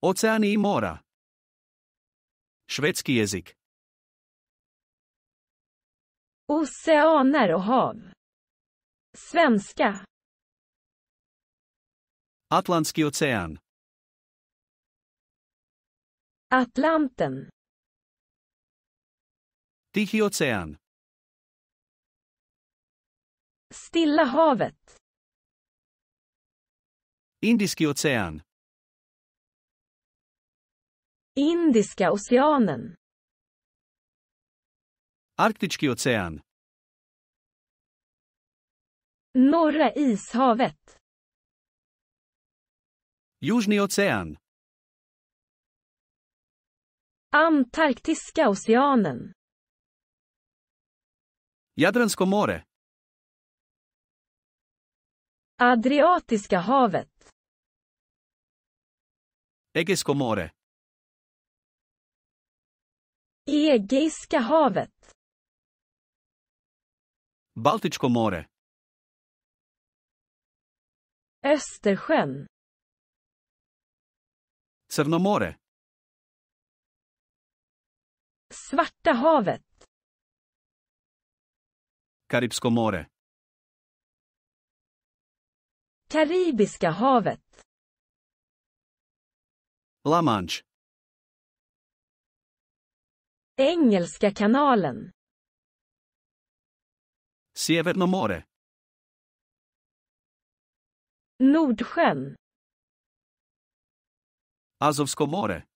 Oceani mora. Švedski jezik. Oceaner och hav. Svenska. Atlantski ocean. Atlanten. Tihi ocean. Stilla havet. Indiski ocean. Indiska oceanen. Arktiska ocean. Norra ishavet. Южный ocean. Antarktiska oceanen. Jadransko more. Adriatiska havet. Egeisko more. Egeiska havet. Baltiska more. Östersjön. Crnomore. Svarta havet. Karibsko more. Karibiska havet. La Manche. Engelska kanalen. Sjeverno more. Nordsjön. Azovsko more.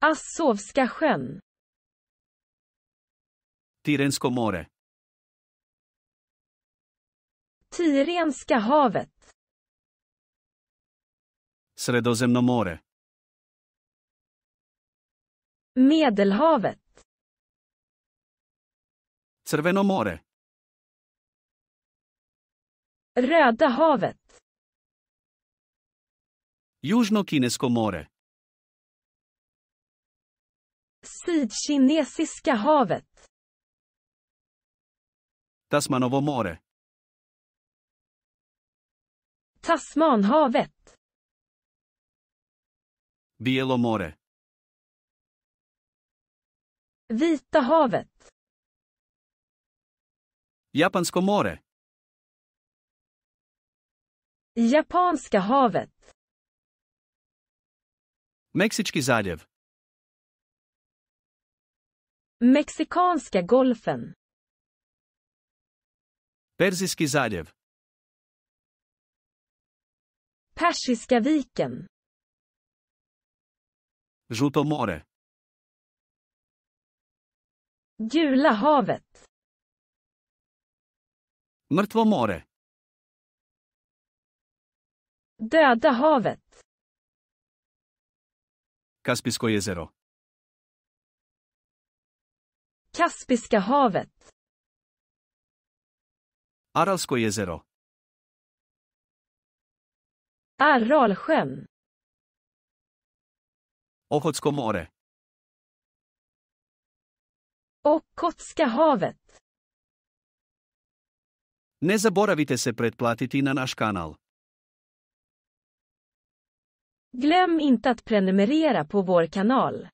Azovska sjön. Tirensko more. Tirenska havet. Sredozemno more. Medelhavet. Crveno more. Röda havet. Južno-kinesko more. Sydkinesiska havet. Tasmanovo more. Tasmanhavet. Bielo more. Vita havet. Japansko more. Japanska havet. Mexički zaljev. Mexikanska golfen. Persiski zaljev. Persiska viken. Žuto more. Gula havet. Mrtvo more. Döda havet. Kaspijsko jezero. Kaspiska havet. Aralsko jezero. Aralsjön. Ohotsko more. Och Kotska havet. Ne zaboravite se pretplatiti na naš kanal. Glöm inte att prenumerera på vår kanal.